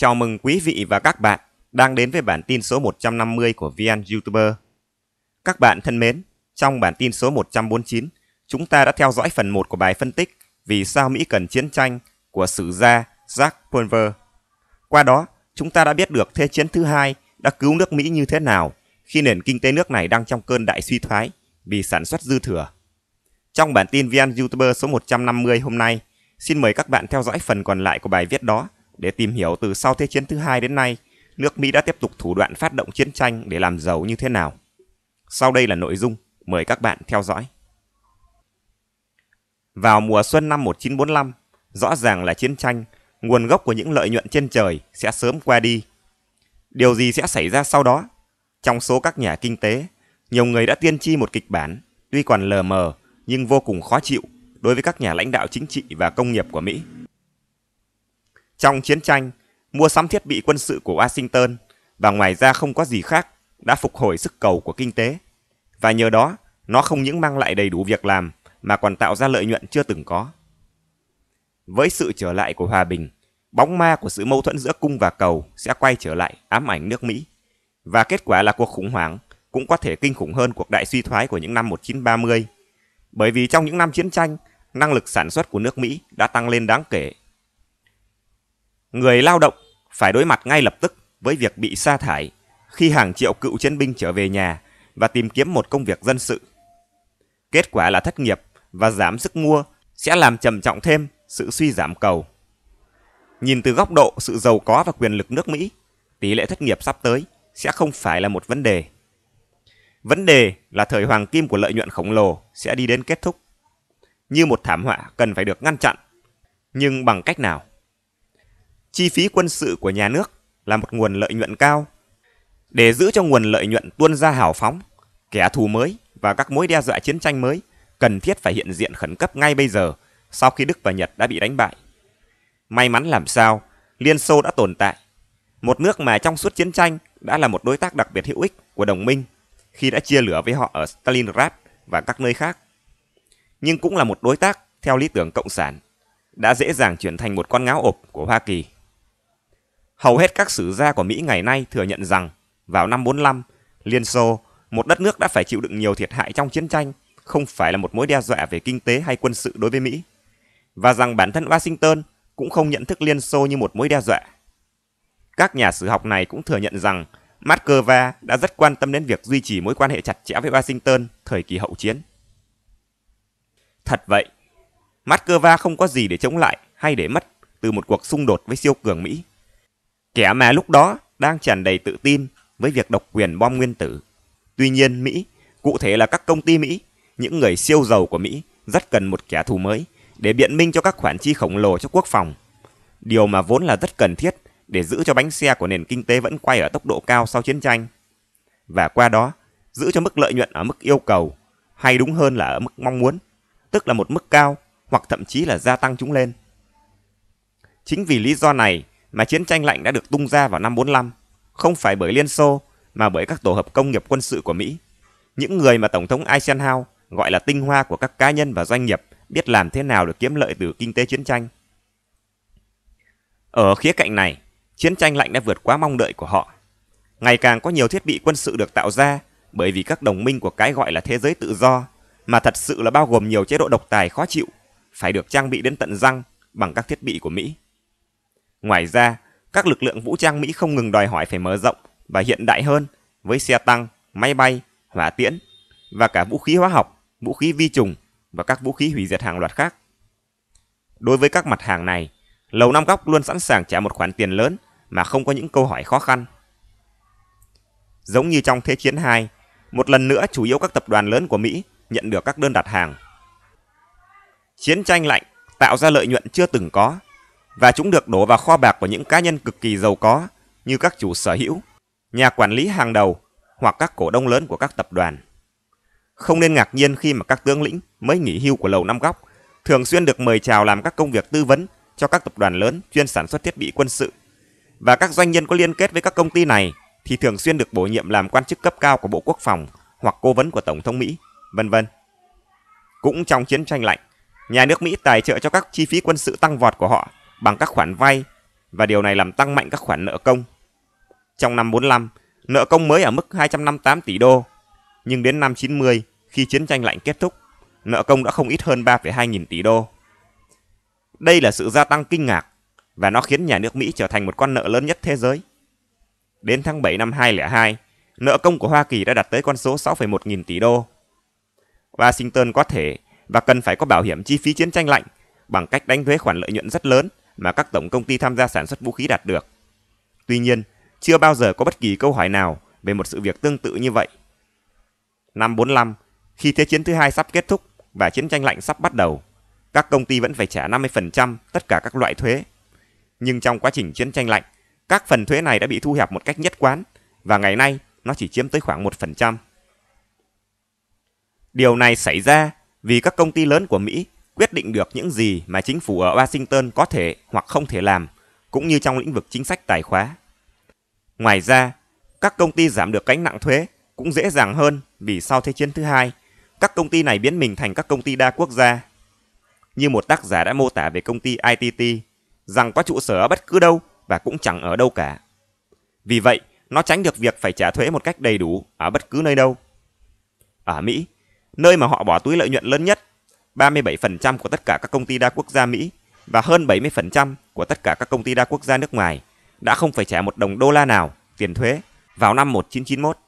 Chào mừng quý vị và các bạn đang đến với bản tin số 150 của VN YouTuber. Các bạn thân mến, trong bản tin số 149, chúng ta đã theo dõi phần 1 của bài phân tích Vì sao Mỹ cần chiến tranh của sử gia Jack Pulver. Qua đó, chúng ta đã biết được Thế chiến thứ hai đã cứu nước Mỹ như thế nào khi nền kinh tế nước này đang trong cơn đại suy thoái vì sản xuất dư thừa. Trong bản tin VN YouTuber số 150 hôm nay, xin mời các bạn theo dõi phần còn lại của bài viết đó – để tìm hiểu từ sau Thế chiến thứ hai đến nay, nước Mỹ đã tiếp tục thủ đoạn phát động chiến tranh để làm giàu như thế nào. Sau đây là nội dung, mời các bạn theo dõi. Vào mùa xuân năm 1945, rõ ràng là chiến tranh, nguồn gốc của những lợi nhuận trên trời sẽ sớm qua đi. Điều gì sẽ xảy ra sau đó? Trong số các nhà kinh tế, nhiều người đã tiên tri một kịch bản, tuy còn lờ mờ nhưng vô cùng khó chịu đối với các nhà lãnh đạo chính trị và công nghiệp của Mỹ. Trong chiến tranh, mua sắm thiết bị quân sự của Washington và ngoài ra không có gì khác đã phục hồi sức cầu của kinh tế. Và nhờ đó, nó không những mang lại đầy đủ việc làm mà còn tạo ra lợi nhuận chưa từng có. Với sự trở lại của hòa bình, bóng ma của sự mâu thuẫn giữa cung và cầu sẽ quay trở lại ám ảnh nước Mỹ. Và kết quả là cuộc khủng hoảng cũng có thể kinh khủng hơn cuộc đại suy thoái của những năm 1930. Bởi vì trong những năm chiến tranh, năng lực sản xuất của nước Mỹ đã tăng lên đáng kể Người lao động phải đối mặt ngay lập tức với việc bị sa thải khi hàng triệu cựu chiến binh trở về nhà và tìm kiếm một công việc dân sự. Kết quả là thất nghiệp và giảm sức mua sẽ làm trầm trọng thêm sự suy giảm cầu. Nhìn từ góc độ sự giàu có và quyền lực nước Mỹ, tỷ lệ thất nghiệp sắp tới sẽ không phải là một vấn đề. Vấn đề là thời hoàng kim của lợi nhuận khổng lồ sẽ đi đến kết thúc. Như một thảm họa cần phải được ngăn chặn. Nhưng bằng cách nào? chi phí quân sự của nhà nước là một nguồn lợi nhuận cao. Để giữ cho nguồn lợi nhuận tuôn ra hào phóng, kẻ thù mới và các mối đe dọa chiến tranh mới cần thiết phải hiện diện khẩn cấp ngay bây giờ sau khi Đức và Nhật đã bị đánh bại. May mắn làm sao, Liên Xô đã tồn tại. Một nước mà trong suốt chiến tranh đã là một đối tác đặc biệt hữu ích của đồng minh khi đã chia lửa với họ ở Stalingrad và các nơi khác. Nhưng cũng là một đối tác theo lý tưởng cộng sản, đã dễ dàng chuyển thành một con ngáo ộp của Hoa Kỳ. Hầu hết các sử gia của Mỹ ngày nay thừa nhận rằng, vào năm 45, Liên Xô, một đất nước đã phải chịu đựng nhiều thiệt hại trong chiến tranh, không phải là một mối đe dọa về kinh tế hay quân sự đối với Mỹ, và rằng bản thân Washington cũng không nhận thức Liên Xô như một mối đe dọa. Các nhà sử học này cũng thừa nhận rằng Moscow đã rất quan tâm đến việc duy trì mối quan hệ chặt chẽ với Washington thời kỳ hậu chiến. Thật vậy, Moscow không có gì để chống lại hay để mất từ một cuộc xung đột với siêu cường Mỹ. Kẻ mà lúc đó đang tràn đầy tự tin với việc độc quyền bom nguyên tử. Tuy nhiên Mỹ, cụ thể là các công ty Mỹ, những người siêu giàu của Mỹ rất cần một kẻ thù mới để biện minh cho các khoản chi khổng lồ cho quốc phòng. Điều mà vốn là rất cần thiết để giữ cho bánh xe của nền kinh tế vẫn quay ở tốc độ cao sau chiến tranh. Và qua đó, giữ cho mức lợi nhuận ở mức yêu cầu, hay đúng hơn là ở mức mong muốn, tức là một mức cao hoặc thậm chí là gia tăng chúng lên. Chính vì lý do này mà chiến tranh lạnh đã được tung ra vào năm 45, không phải bởi Liên Xô mà bởi các tổ hợp công nghiệp quân sự của Mỹ. Những người mà Tổng thống Eisenhower gọi là tinh hoa của các cá nhân và doanh nghiệp biết làm thế nào để kiếm lợi từ kinh tế chiến tranh. Ở khía cạnh này, chiến tranh lạnh đã vượt quá mong đợi của họ. Ngày càng có nhiều thiết bị quân sự được tạo ra bởi vì các đồng minh của cái gọi là thế giới tự do mà thật sự là bao gồm nhiều chế độ độc tài khó chịu, phải được trang bị đến tận răng bằng các thiết bị của Mỹ. Ngoài ra, các lực lượng vũ trang Mỹ không ngừng đòi hỏi phải mở rộng và hiện đại hơn với xe tăng, máy bay, hỏa tiễn và cả vũ khí hóa học, vũ khí vi trùng và các vũ khí hủy diệt hàng loạt khác. Đối với các mặt hàng này, Lầu Năm Góc luôn sẵn sàng trả một khoản tiền lớn mà không có những câu hỏi khó khăn. Giống như trong Thế chiến 2, một lần nữa chủ yếu các tập đoàn lớn của Mỹ nhận được các đơn đặt hàng. Chiến tranh lạnh tạo ra lợi nhuận chưa từng có và chúng được đổ vào kho bạc của những cá nhân cực kỳ giàu có như các chủ sở hữu, nhà quản lý hàng đầu hoặc các cổ đông lớn của các tập đoàn. Không nên ngạc nhiên khi mà các tướng lĩnh mới nghỉ hưu của Lầu Năm Góc thường xuyên được mời chào làm các công việc tư vấn cho các tập đoàn lớn chuyên sản xuất thiết bị quân sự. Và các doanh nhân có liên kết với các công ty này thì thường xuyên được bổ nhiệm làm quan chức cấp cao của Bộ Quốc phòng hoặc cố vấn của Tổng thống Mỹ, vân vân. Cũng trong chiến tranh lạnh, nhà nước Mỹ tài trợ cho các chi phí quân sự tăng vọt của họ bằng các khoản vay và điều này làm tăng mạnh các khoản nợ công. Trong năm 45, nợ công mới ở mức 258 tỷ đô, nhưng đến năm 90, khi chiến tranh lạnh kết thúc, nợ công đã không ít hơn 3,2 nghìn tỷ đô. Đây là sự gia tăng kinh ngạc và nó khiến nhà nước Mỹ trở thành một con nợ lớn nhất thế giới. Đến tháng 7 năm 2002, nợ công của Hoa Kỳ đã đạt tới con số 6,1 nghìn tỷ đô. Washington có thể và cần phải có bảo hiểm chi phí chiến tranh lạnh bằng cách đánh thuế khoản lợi nhuận rất lớn mà các tổng công ty tham gia sản xuất vũ khí đạt được. Tuy nhiên, chưa bao giờ có bất kỳ câu hỏi nào về một sự việc tương tự như vậy. Năm 45, khi Thế chiến thứ hai sắp kết thúc và chiến tranh lạnh sắp bắt đầu, các công ty vẫn phải trả 50% tất cả các loại thuế. Nhưng trong quá trình chiến tranh lạnh, các phần thuế này đã bị thu hẹp một cách nhất quán và ngày nay nó chỉ chiếm tới khoảng 1%. Điều này xảy ra vì các công ty lớn của Mỹ quyết định được những gì mà chính phủ ở Washington có thể hoặc không thể làm, cũng như trong lĩnh vực chính sách tài khoá. Ngoài ra, các công ty giảm được cánh nặng thuế cũng dễ dàng hơn vì sau Thế chiến thứ hai, các công ty này biến mình thành các công ty đa quốc gia. Như một tác giả đã mô tả về công ty ITT, rằng có trụ sở ở bất cứ đâu và cũng chẳng ở đâu cả. Vì vậy, nó tránh được việc phải trả thuế một cách đầy đủ ở bất cứ nơi đâu. Ở Mỹ, nơi mà họ bỏ túi lợi nhuận lớn nhất 37% của tất cả các công ty đa quốc gia Mỹ và hơn 70% của tất cả các công ty đa quốc gia nước ngoài đã không phải trả một đồng đô la nào tiền thuế vào năm 1991.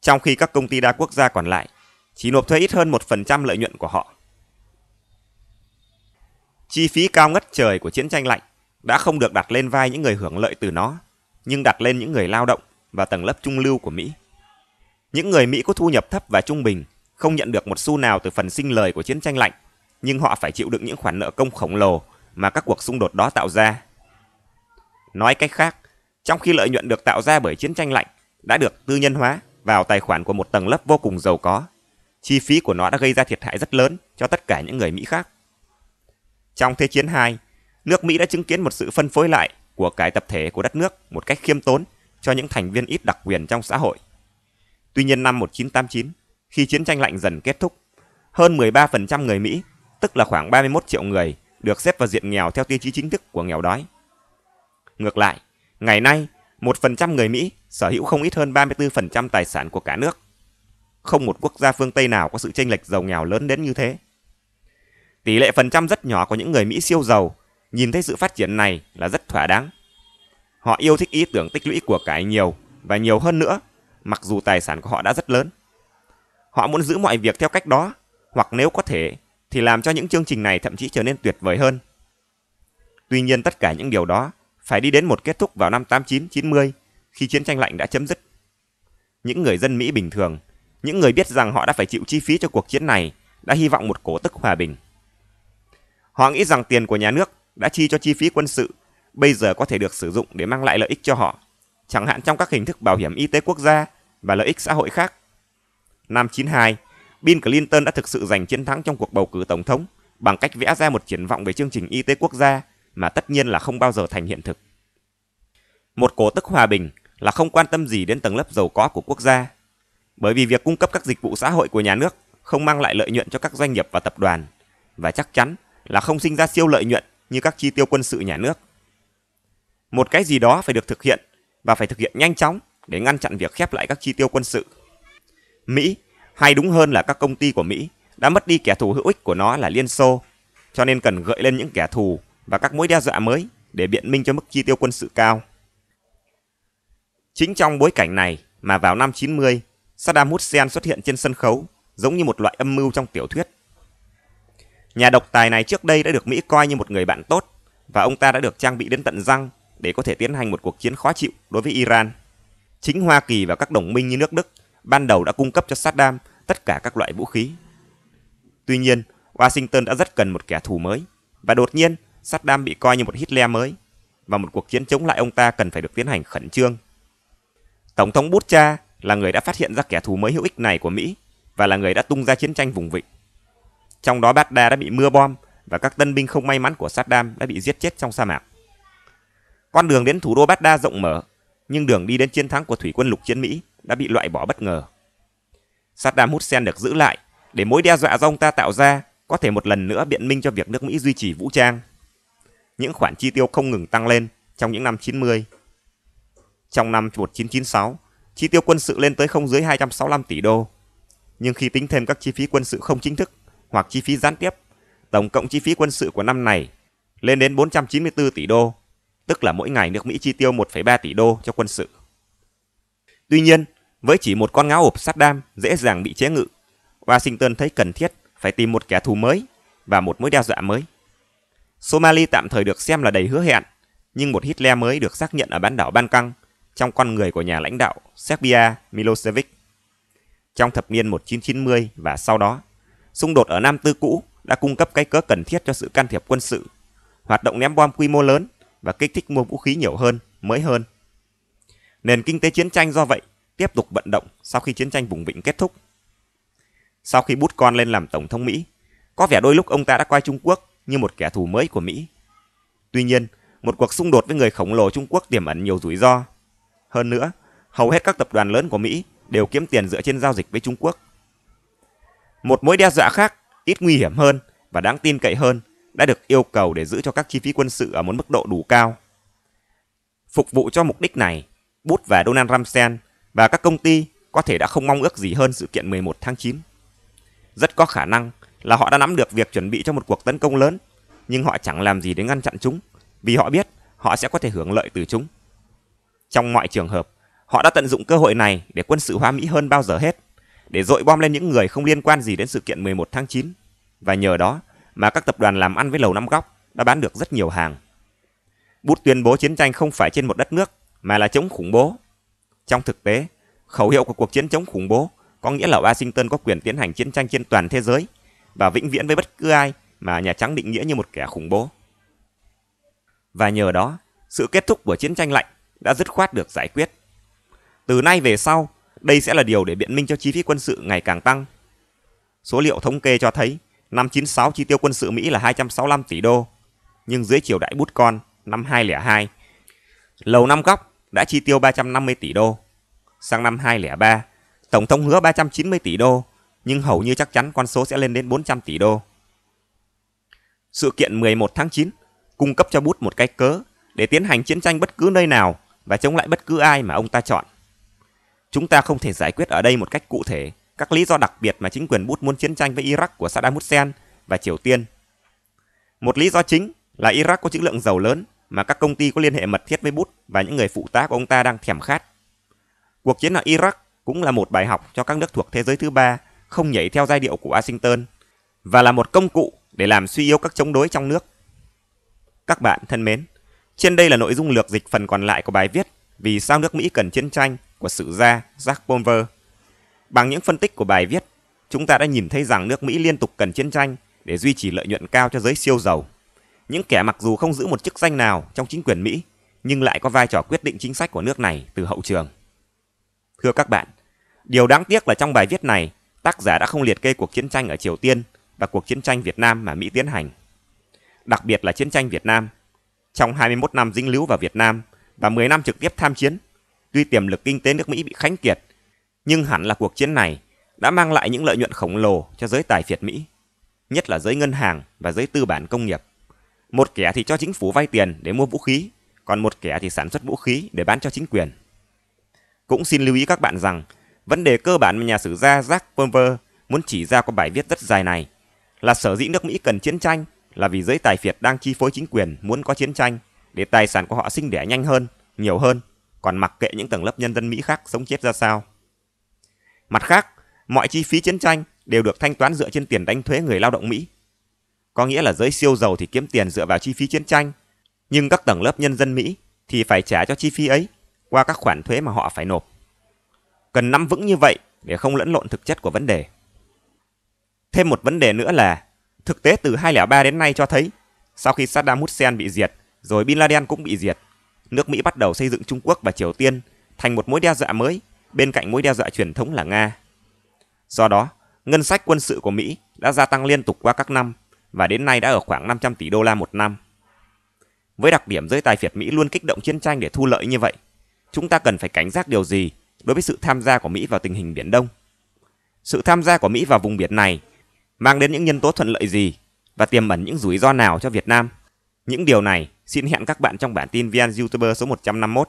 Trong khi các công ty đa quốc gia còn lại chỉ nộp thuế ít hơn 1% lợi nhuận của họ. Chi phí cao ngất trời của chiến tranh lạnh đã không được đặt lên vai những người hưởng lợi từ nó, nhưng đặt lên những người lao động và tầng lớp trung lưu của Mỹ. Những người Mỹ có thu nhập thấp và trung bình không nhận được một xu nào từ phần sinh lời của chiến tranh lạnh, nhưng họ phải chịu đựng những khoản nợ công khổng lồ mà các cuộc xung đột đó tạo ra. Nói cách khác, trong khi lợi nhuận được tạo ra bởi chiến tranh lạnh đã được tư nhân hóa vào tài khoản của một tầng lớp vô cùng giàu có, chi phí của nó đã gây ra thiệt hại rất lớn cho tất cả những người Mỹ khác. Trong Thế chiến 2, nước Mỹ đã chứng kiến một sự phân phối lại của cải tập thể của đất nước một cách khiêm tốn cho những thành viên ít đặc quyền trong xã hội. Tuy nhiên năm 1989, khi chiến tranh lạnh dần kết thúc. Hơn 13% người Mỹ, tức là khoảng 31 triệu người, được xếp vào diện nghèo theo tiêu chí chính thức của nghèo đói. Ngược lại, ngày nay, 1% người Mỹ sở hữu không ít hơn 34% tài sản của cả nước. Không một quốc gia phương Tây nào có sự chênh lệch giàu nghèo lớn đến như thế. Tỷ lệ phần trăm rất nhỏ của những người Mỹ siêu giàu, nhìn thấy sự phát triển này là rất thỏa đáng. Họ yêu thích ý tưởng tích lũy của cải nhiều và nhiều hơn nữa, mặc dù tài sản của họ đã rất lớn. Họ muốn giữ mọi việc theo cách đó, hoặc nếu có thể, thì làm cho những chương trình này thậm chí trở nên tuyệt vời hơn. Tuy nhiên tất cả những điều đó phải đi đến một kết thúc vào năm 89-90 khi chiến tranh lạnh đã chấm dứt. Những người dân Mỹ bình thường, những người biết rằng họ đã phải chịu chi phí cho cuộc chiến này, đã hy vọng một cổ tức hòa bình. Họ nghĩ rằng tiền của nhà nước đã chi cho chi phí quân sự, bây giờ có thể được sử dụng để mang lại lợi ích cho họ, chẳng hạn trong các hình thức bảo hiểm y tế quốc gia và lợi ích xã hội khác năm 92, Bill Clinton đã thực sự giành chiến thắng trong cuộc bầu cử tổng thống bằng cách vẽ ra một triển vọng về chương trình y tế quốc gia mà tất nhiên là không bao giờ thành hiện thực. Một cổ tức hòa bình là không quan tâm gì đến tầng lớp giàu có của quốc gia, bởi vì việc cung cấp các dịch vụ xã hội của nhà nước không mang lại lợi nhuận cho các doanh nghiệp và tập đoàn và chắc chắn là không sinh ra siêu lợi nhuận như các chi tiêu quân sự nhà nước. Một cái gì đó phải được thực hiện và phải thực hiện nhanh chóng để ngăn chặn việc khép lại các chi tiêu quân sự. Mỹ, hay đúng hơn là các công ty của Mỹ, đã mất đi kẻ thù hữu ích của nó là Liên Xô, cho nên cần gợi lên những kẻ thù và các mối đe dọa mới để biện minh cho mức chi tiêu quân sự cao. Chính trong bối cảnh này mà vào năm 90, Saddam Hussein xuất hiện trên sân khấu giống như một loại âm mưu trong tiểu thuyết. Nhà độc tài này trước đây đã được Mỹ coi như một người bạn tốt và ông ta đã được trang bị đến tận răng để có thể tiến hành một cuộc chiến khó chịu đối với Iran. Chính Hoa Kỳ và các đồng minh như nước Đức ban đầu đã cung cấp cho Saddam tất cả các loại vũ khí. Tuy nhiên, Washington đã rất cần một kẻ thù mới, và đột nhiên Saddam bị coi như một Hitler mới, và một cuộc chiến chống lại ông ta cần phải được tiến hành khẩn trương. Tổng thống Bút Cha là người đã phát hiện ra kẻ thù mới hữu ích này của Mỹ và là người đã tung ra chiến tranh vùng vịnh. Trong đó Baghdad đã bị mưa bom và các tân binh không may mắn của Saddam đã bị giết chết trong sa mạc. Con đường đến thủ đô Baghdad rộng mở, nhưng đường đi đến chiến thắng của thủy quân lục chiến Mỹ đã bị loại bỏ bất ngờ. Saddam Hussein được giữ lại để mối đe dọa do ông ta tạo ra có thể một lần nữa biện minh cho việc nước Mỹ duy trì vũ trang. Những khoản chi tiêu không ngừng tăng lên trong những năm 90. Trong năm 1996, chi tiêu quân sự lên tới không dưới 265 tỷ đô. Nhưng khi tính thêm các chi phí quân sự không chính thức hoặc chi phí gián tiếp, tổng cộng chi phí quân sự của năm này lên đến 494 tỷ đô, tức là mỗi ngày nước Mỹ chi tiêu 1,3 tỷ đô cho quân sự. Tuy nhiên, với chỉ một con ngáo ộp sát đam dễ dàng bị chế ngự, Washington thấy cần thiết phải tìm một kẻ thù mới và một mối đe dọa mới. Somali tạm thời được xem là đầy hứa hẹn, nhưng một Hitler mới được xác nhận ở bán đảo Ban Căng trong con người của nhà lãnh đạo Serbia Milosevic. Trong thập niên 1990 và sau đó, xung đột ở Nam Tư cũ đã cung cấp cái cớ cần thiết cho sự can thiệp quân sự, hoạt động ném bom quy mô lớn và kích thích mua vũ khí nhiều hơn, mới hơn. Nền kinh tế chiến tranh do vậy tiếp tục vận động sau khi chiến tranh vùng vịnh kết thúc. Sau khi bút con lên làm Tổng thống Mỹ, có vẻ đôi lúc ông ta đã coi Trung Quốc như một kẻ thù mới của Mỹ. Tuy nhiên, một cuộc xung đột với người khổng lồ Trung Quốc tiềm ẩn nhiều rủi ro. Hơn nữa, hầu hết các tập đoàn lớn của Mỹ đều kiếm tiền dựa trên giao dịch với Trung Quốc. Một mối đe dọa khác, ít nguy hiểm hơn và đáng tin cậy hơn đã được yêu cầu để giữ cho các chi phí quân sự ở một mức độ đủ cao. Phục vụ cho mục đích này, bút và Donald Ramsey và các công ty có thể đã không mong ước gì hơn sự kiện 11 tháng 9. Rất có khả năng là họ đã nắm được việc chuẩn bị cho một cuộc tấn công lớn, nhưng họ chẳng làm gì để ngăn chặn chúng, vì họ biết họ sẽ có thể hưởng lợi từ chúng. Trong mọi trường hợp, họ đã tận dụng cơ hội này để quân sự hóa Mỹ hơn bao giờ hết, để dội bom lên những người không liên quan gì đến sự kiện 11 tháng 9, và nhờ đó mà các tập đoàn làm ăn với Lầu Năm Góc đã bán được rất nhiều hàng. Bút tuyên bố chiến tranh không phải trên một đất nước, mà là chống khủng bố trong thực tế, khẩu hiệu của cuộc chiến chống khủng bố có nghĩa là Washington có quyền tiến hành chiến tranh trên toàn thế giới và vĩnh viễn với bất cứ ai mà Nhà Trắng định nghĩa như một kẻ khủng bố. Và nhờ đó, sự kết thúc của chiến tranh lạnh đã dứt khoát được giải quyết. Từ nay về sau, đây sẽ là điều để biện minh cho chi phí quân sự ngày càng tăng. Số liệu thống kê cho thấy, năm 96 chi tiêu quân sự Mỹ là 265 tỷ đô, nhưng dưới triều đại bút con năm 202, lầu năm góc đã chi tiêu 350 tỷ đô. Sang năm 2003, Tổng thống hứa 390 tỷ đô, nhưng hầu như chắc chắn con số sẽ lên đến 400 tỷ đô. Sự kiện 11 tháng 9 cung cấp cho Bút một cái cớ để tiến hành chiến tranh bất cứ nơi nào và chống lại bất cứ ai mà ông ta chọn. Chúng ta không thể giải quyết ở đây một cách cụ thể các lý do đặc biệt mà chính quyền Bút muốn chiến tranh với Iraq của Saddam Hussein và Triều Tiên. Một lý do chính là Iraq có trữ lượng dầu lớn mà các công ty có liên hệ mật thiết với Bush và những người phụ tá của ông ta đang thèm khát. Cuộc chiến ở Iraq cũng là một bài học cho các nước thuộc thế giới thứ ba không nhảy theo giai điệu của Washington và là một công cụ để làm suy yếu các chống đối trong nước. Các bạn thân mến, trên đây là nội dung lược dịch phần còn lại của bài viết Vì sao nước Mỹ cần chiến tranh của sử gia Jack Bomber. Bằng những phân tích của bài viết, chúng ta đã nhìn thấy rằng nước Mỹ liên tục cần chiến tranh để duy trì lợi nhuận cao cho giới siêu giàu những kẻ mặc dù không giữ một chức danh nào trong chính quyền Mỹ nhưng lại có vai trò quyết định chính sách của nước này từ hậu trường. Thưa các bạn, điều đáng tiếc là trong bài viết này, tác giả đã không liệt kê cuộc chiến tranh ở Triều Tiên và cuộc chiến tranh Việt Nam mà Mỹ tiến hành. Đặc biệt là chiến tranh Việt Nam. Trong 21 năm dính líu vào Việt Nam và 10 năm trực tiếp tham chiến, tuy tiềm lực kinh tế nước Mỹ bị khánh kiệt, nhưng hẳn là cuộc chiến này đã mang lại những lợi nhuận khổng lồ cho giới tài phiệt Mỹ, nhất là giới ngân hàng và giới tư bản công nghiệp. Một kẻ thì cho chính phủ vay tiền để mua vũ khí, còn một kẻ thì sản xuất vũ khí để bán cho chính quyền. Cũng xin lưu ý các bạn rằng, vấn đề cơ bản mà nhà sử gia Jack Pomper muốn chỉ ra qua bài viết rất dài này là sở dĩ nước Mỹ cần chiến tranh là vì giới tài phiệt đang chi phối chính quyền muốn có chiến tranh để tài sản của họ sinh đẻ nhanh hơn, nhiều hơn, còn mặc kệ những tầng lớp nhân dân Mỹ khác sống chết ra sao. Mặt khác, mọi chi phí chiến tranh đều được thanh toán dựa trên tiền đánh thuế người lao động Mỹ có nghĩa là giới siêu giàu thì kiếm tiền dựa vào chi phí chiến tranh, nhưng các tầng lớp nhân dân Mỹ thì phải trả cho chi phí ấy qua các khoản thuế mà họ phải nộp. Cần nắm vững như vậy để không lẫn lộn thực chất của vấn đề. Thêm một vấn đề nữa là thực tế từ 2003 đến nay cho thấy sau khi Saddam Hussein bị diệt rồi Bin Laden cũng bị diệt, nước Mỹ bắt đầu xây dựng Trung Quốc và Triều Tiên thành một mối đe dọa mới bên cạnh mối đe dọa truyền thống là Nga. Do đó, ngân sách quân sự của Mỹ đã gia tăng liên tục qua các năm và đến nay đã ở khoảng 500 tỷ đô la một năm. Với đặc điểm giới tài phiệt Mỹ luôn kích động chiến tranh để thu lợi như vậy, chúng ta cần phải cảnh giác điều gì đối với sự tham gia của Mỹ vào tình hình Biển Đông? Sự tham gia của Mỹ vào vùng biển này mang đến những nhân tố thuận lợi gì và tiềm ẩn những rủi ro nào cho Việt Nam? Những điều này xin hẹn các bạn trong bản tin VN YouTuber số 151.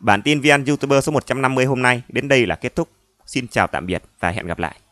Bản tin VN YouTuber số 150 hôm nay đến đây là kết thúc. Xin chào tạm biệt và hẹn gặp lại.